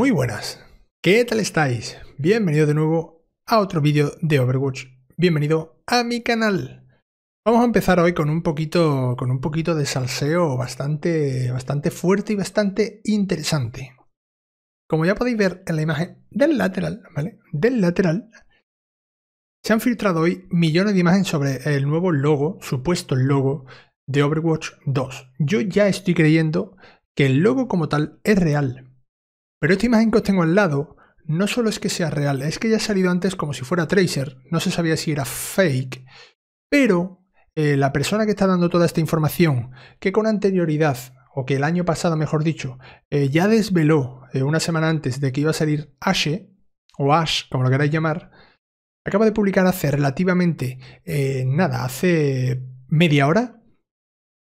Muy buenas, ¿qué tal estáis? Bienvenido de nuevo a otro vídeo de Overwatch. Bienvenido a mi canal. Vamos a empezar hoy con un poquito, con un poquito de salseo bastante, bastante fuerte y bastante interesante. Como ya podéis ver en la imagen del lateral, ¿vale? Del lateral, se han filtrado hoy millones de imágenes sobre el nuevo logo, supuesto logo de Overwatch 2. Yo ya estoy creyendo que el logo como tal es real, pero esta imagen que os tengo al lado no solo es que sea real, es que ya ha salido antes como si fuera Tracer, no se sabía si era fake, pero eh, la persona que está dando toda esta información, que con anterioridad, o que el año pasado mejor dicho, eh, ya desveló eh, una semana antes de que iba a salir Ashe, o Ash, como lo queráis llamar, acaba de publicar hace relativamente nada, hace media hora,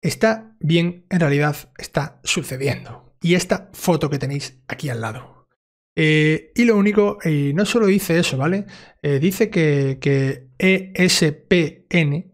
está bien, en realidad está sucediendo y esta foto que tenéis aquí al lado. Eh, y lo único, y eh, no solo dice eso, ¿vale? Eh, dice que, que, ESPN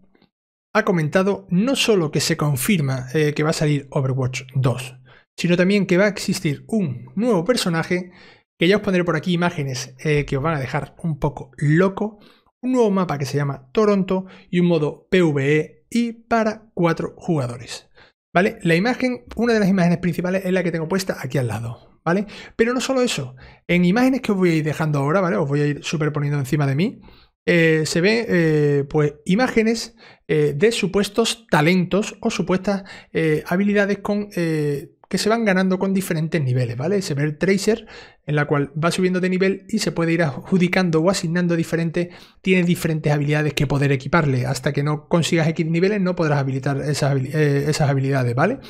ha comentado no solo que se confirma que va a salir Overwatch 2, sino también que va a existir un nuevo personaje, que ya os pondré por aquí imágenes que os van a dejar un poco loco, un nuevo mapa que se llama Toronto y un modo PvE y para cuatro jugadores. ¿Vale? La imagen, una de las imágenes principales es la que tengo puesta aquí al lado, ¿vale? Pero no solo eso, en imágenes que os voy a ir dejando ahora, ¿vale? Os voy a ir superponiendo encima de mí, eh, se ve eh, pues imágenes eh, de supuestos talentos o supuestas habilidades con que se van ganando con diferentes niveles, ¿vale? Se ve el tracer en la cual va subiendo de nivel y se puede ir adjudicando o asignando diferentes, tiene diferentes habilidades que poder equiparle. Hasta que no consigas X niveles no podrás habilitar esas, eh, esas habilidades, ¿vale?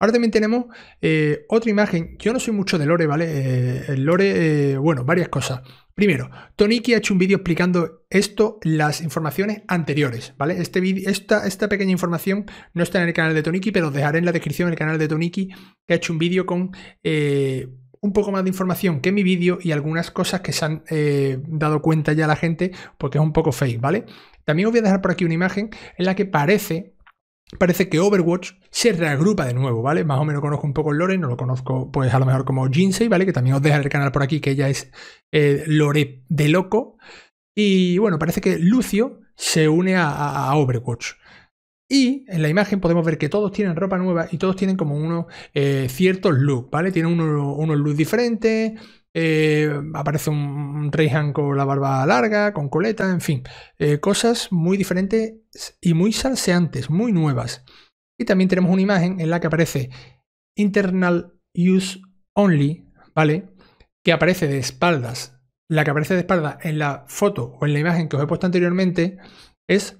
Ahora también tenemos eh, otra imagen. Yo no soy mucho de Lore, ¿vale? Eh, el Lore, eh, bueno, varias cosas. Primero, Toniki ha hecho un vídeo explicando esto, las informaciones anteriores, ¿vale? Este esta, esta pequeña información no está en el canal de Toniki, pero os dejaré en la descripción el canal de Toniki, que ha hecho un vídeo con un poco más de información que mi vídeo y algunas cosas que se han dado cuenta ya la gente porque es un poco fake, ¿vale? También os voy a dejar por aquí una imagen en la que parece parece que Overwatch se reagrupa de nuevo, ¿vale? Más o menos conozco un poco Lore, no lo conozco pues a lo mejor como Jinsei, ¿vale? Que también os deja el canal por aquí, que ella es eh, Lore de loco. Y bueno, parece que Lucio se une a, Overwatch. Y en la imagen podemos ver que todos tienen ropa nueva y todos tienen como unos eh, ciertos looks, ¿vale? Tienen unos looks diferentes, eh, aparece un Reyhan con la barba larga, con coleta, en fin. Eh, cosas muy diferentes y muy salseantes, muy nuevas. Y también tenemos una imagen en la que aparece Internal Use Only, ¿vale? Que aparece de espaldas. La que aparece de espaldas en la foto o en la imagen que os he puesto anteriormente es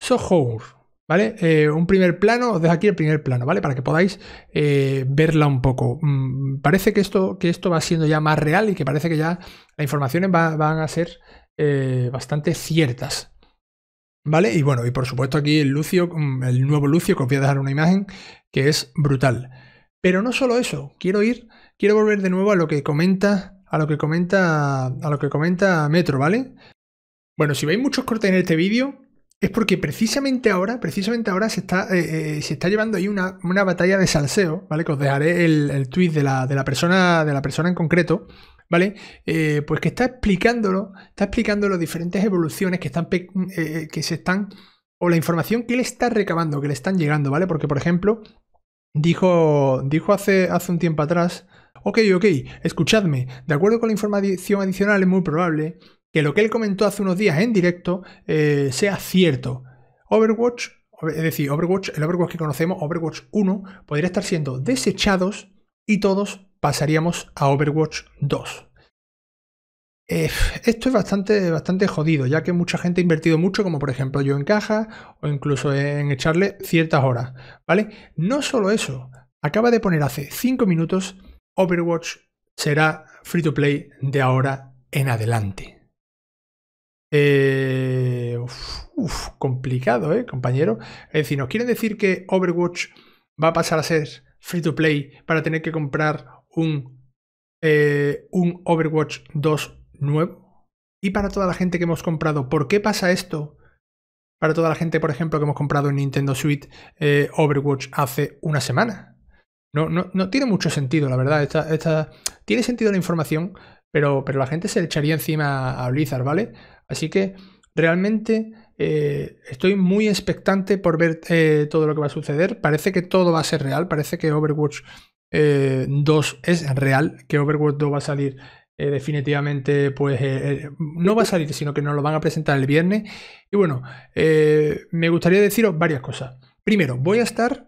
Sohour, ¿Vale? Eh, un primer plano, os dejo aquí el primer plano, ¿vale? Para que podáis eh, verla un poco. Mm, parece que esto, que esto va siendo ya más real y que parece que ya las informaciones van a ser eh, bastante ciertas. ¿Vale? Y bueno, y por supuesto aquí el Lucio, mm, el nuevo Lucio, que os voy a dejar una imagen que es brutal. Pero no solo eso, quiero ir, quiero volver de nuevo a lo que comenta, a lo que comenta, a lo que comenta Metro, ¿vale? Bueno, si veis muchos cortes en este vídeo, es porque precisamente ahora, precisamente ahora se está, eh, eh, se está llevando ahí una, una, batalla de salseo, ¿vale? Que os dejaré el, el tweet de la, persona, de la persona en concreto, ¿vale? Eh, pues que está explicándolo, está explicando las diferentes evoluciones que están, que se están, o la información que le está recabando, que le están llegando, ¿vale? Porque, por ejemplo, dijo, dijo hace, hace un tiempo atrás, ok, ok, escuchadme, de acuerdo con la información adicional es muy probable que lo que él comentó hace unos días en directo eh, sea cierto. Overwatch, es decir, Overwatch, el Overwatch que conocemos, Overwatch 1, podría estar siendo desechados y todos pasaríamos a Overwatch 2. Eh, esto es bastante, bastante jodido, ya que mucha gente ha invertido mucho, como por ejemplo yo en caja o incluso en echarle ciertas horas, ¿vale? No solo eso, acaba de poner hace 5 minutos Overwatch será free to play de ahora en adelante. Eh, complicado, ¿eh, compañero? Es decir, ¿nos quieren decir que Overwatch va a pasar a ser free to play para tener que comprar un, eh, un Overwatch 2 nuevo? Y para toda la gente que hemos comprado, ¿por qué pasa esto? Para toda la gente, por ejemplo, que hemos comprado en Nintendo Switch Overwatch hace una semana. No, no, tiene mucho sentido, la verdad. tiene sentido la información, pero, pero la gente se le echaría encima a Blizzard, ¿vale? Así que realmente eh, estoy muy expectante por ver eh, todo lo que va a suceder. Parece que todo va a ser real, parece que Overwatch 2 eh, es real, que Overwatch 2 va a salir definitivamente, pues no va a salir, sino que nos lo van a presentar el viernes. Y bueno, me gustaría deciros varias cosas. Primero, voy a estar,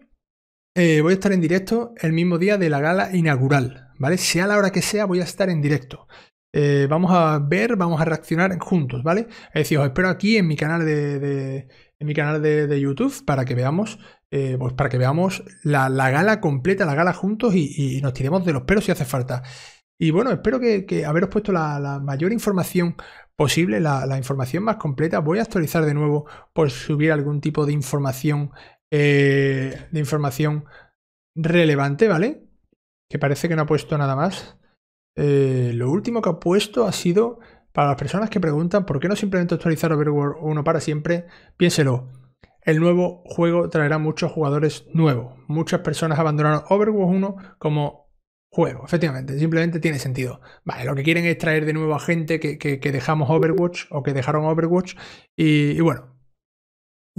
voy a estar en directo el mismo día de la gala inaugural, ¿vale? Sea la hora que sea, voy a estar en directo. Eh, vamos a ver, vamos a reaccionar juntos, ¿vale? Es decir, os espero aquí en mi canal de, en mi canal de, YouTube para que veamos, eh, pues para que veamos la, gala completa, la gala juntos y, nos tiremos de los pelos si hace falta. Y bueno, espero que, haberos puesto la, mayor información posible, la, información más completa. Voy a actualizar de nuevo por subir algún tipo de información, eh, de información relevante, ¿vale? Que parece que no ha puesto nada más. Eh, lo último que ha puesto ha sido para las personas que preguntan por qué no simplemente actualizar Overwatch 1 para siempre, piénselo. El nuevo juego traerá muchos jugadores nuevos. Muchas personas abandonaron Overwatch 1 como juego, efectivamente. Simplemente tiene sentido. Vale, lo que quieren es traer de nuevo a gente que, dejamos Overwatch o que dejaron Overwatch. y bueno,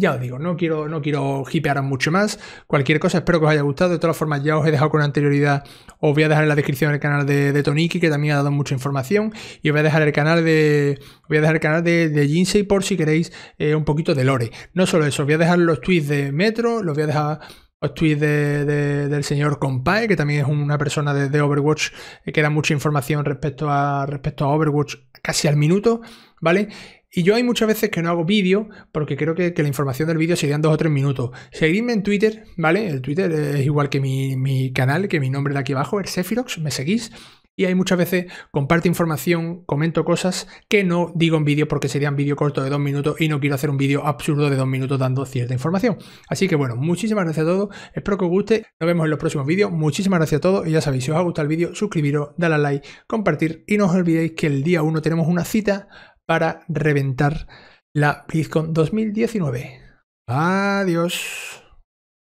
ya os digo, no quiero, no quiero hipear mucho más. Cualquier cosa, espero que os haya gustado. De todas formas, ya os he dejado con anterioridad. Os voy a dejar en la descripción el canal de, de Toniki, que también ha dado mucha información. Y os voy a dejar el canal de. voy a dejar el canal de, Jinsei por si queréis eh, un poquito de lore. No solo eso, os voy a dejar los tweets de Metro, los voy a dejar los tweets del señor Compae, que también es una persona de, Overwatch, eh, que da mucha información respecto a, respecto a Overwatch casi al minuto, ¿vale? Y yo hay muchas veces que no hago vídeo porque creo que, la información del vídeo serían dos o tres minutos. Seguidme en Twitter, ¿vale? El Twitter es igual que mi, canal, que mi nombre de aquí abajo, el Sephirox, me seguís. Y hay muchas veces comparto información, comento cosas que no digo en vídeo porque serían vídeo corto de dos minutos y no quiero hacer un vídeo absurdo de dos minutos dando cierta información. Así que bueno, muchísimas gracias a todos, espero que os guste, nos vemos en los próximos vídeos, muchísimas gracias a todos y ya sabéis, si os ha gustado el vídeo, suscribiros, dale a like, compartir y no os olvidéis que el día 1 tenemos una cita para reventar la BlizzCon 2019. Adiós.